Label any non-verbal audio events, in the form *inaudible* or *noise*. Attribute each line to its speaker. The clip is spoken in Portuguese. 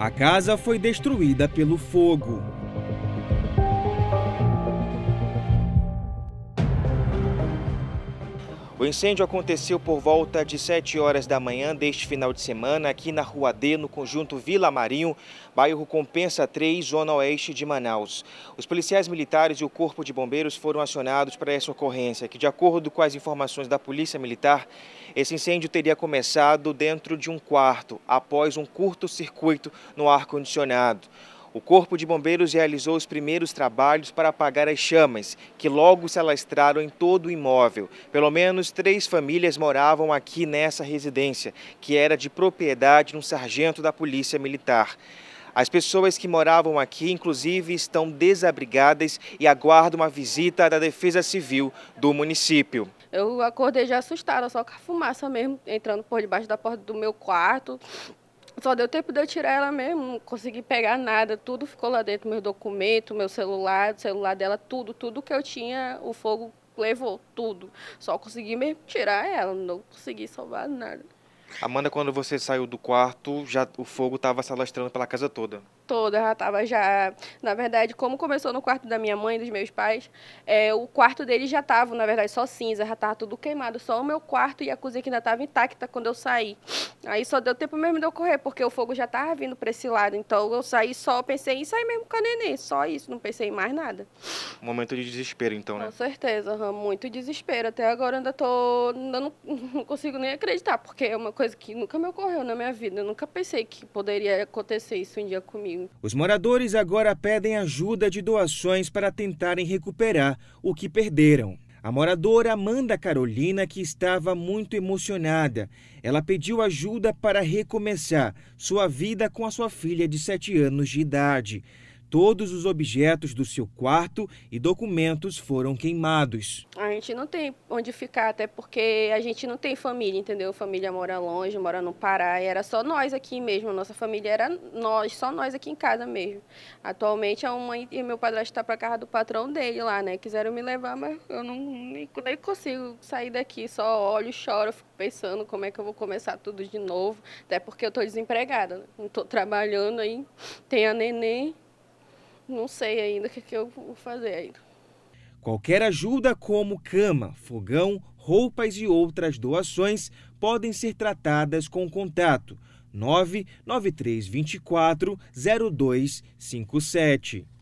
Speaker 1: A casa foi destruída pelo fogo. O incêndio aconteceu por volta de 7 horas da manhã deste final de semana, aqui na Rua D, no conjunto Vila Marinho, bairro Compensa 3, zona oeste de Manaus. Os policiais militares e o Corpo de Bombeiros foram acionados para essa ocorrência, que, de acordo com as informações da Polícia Militar, esse incêndio teria começado dentro de um quarto, após um curto-circuito no ar-condicionado. O Corpo de Bombeiros realizou os primeiros trabalhos para apagar as chamas, que logo se alastraram em todo o imóvel. Pelo menos três famílias moravam aqui nessa residência, que era de propriedade de um sargento da Polícia Militar. As pessoas que moravam aqui, inclusive, estão desabrigadas e aguardam a visita da Defesa Civil do município.
Speaker 2: Eu acordei já assustada, só com a fumaça mesmo, entrando por debaixo da porta do meu quarto, só deu tempo de eu tirar ela mesmo, não consegui pegar nada, tudo ficou lá dentro, meus documentos, meu celular, o celular dela, tudo, tudo que eu tinha, o fogo levou tudo. Só consegui mesmo tirar ela, não consegui salvar nada.
Speaker 1: Amanda, quando você saiu do quarto, já o fogo estava se alastrando pela casa toda?
Speaker 2: Toda, já estava já. Na verdade, como começou no quarto da minha mãe, dos meus pais, é, o quarto deles já estava, na verdade, só cinza, já estava tudo queimado. Só o meu quarto e a cozinha que ainda estava intacta quando eu saí. Aí só deu tempo mesmo de eu correr, porque o fogo já estava vindo para esse lado. Então eu saí só, pensei em sair mesmo com a neném, só isso, não pensei em mais nada.
Speaker 1: Um momento de desespero, então, né? Com
Speaker 2: certeza, muito desespero. Até agora ainda tô. Ainda não, *laughs* não, consigo nem acreditar, porque é uma coisa que nunca me ocorreu na minha vida. Eu nunca pensei que poderia acontecer isso um dia comigo. Os
Speaker 1: moradores agora pedem ajuda de doações para tentarem recuperar o que perderam. A moradora Amanda Carolina, que estava muito emocionada, ela pediu ajuda para recomeçar sua vida com a sua filha de 7 anos de idade. Todos os objetos do seu quarto e documentos foram queimados.
Speaker 2: A gente não tem onde ficar, até porque a gente não tem família, entendeu? Família mora longe, mora no Pará, e era só nós aqui mesmo. Nossa família era nós, só nós aqui em casa mesmo. Atualmente a mãe e meu padrasto tá para casa do patrão dele lá, né? Quiseram me levar, mas eu não nem, nem consigo sair daqui, só olho, choro, fico pensando como é que eu vou começar tudo de novo, até porque eu estou desempregada, né? não estou trabalhando aí, tem a neném, não sei ainda o que, é que eu vou fazer ainda.
Speaker 1: Qualquer ajuda, como cama, fogão, roupas e outras doações, podem ser tratadas com contato 99324 0257.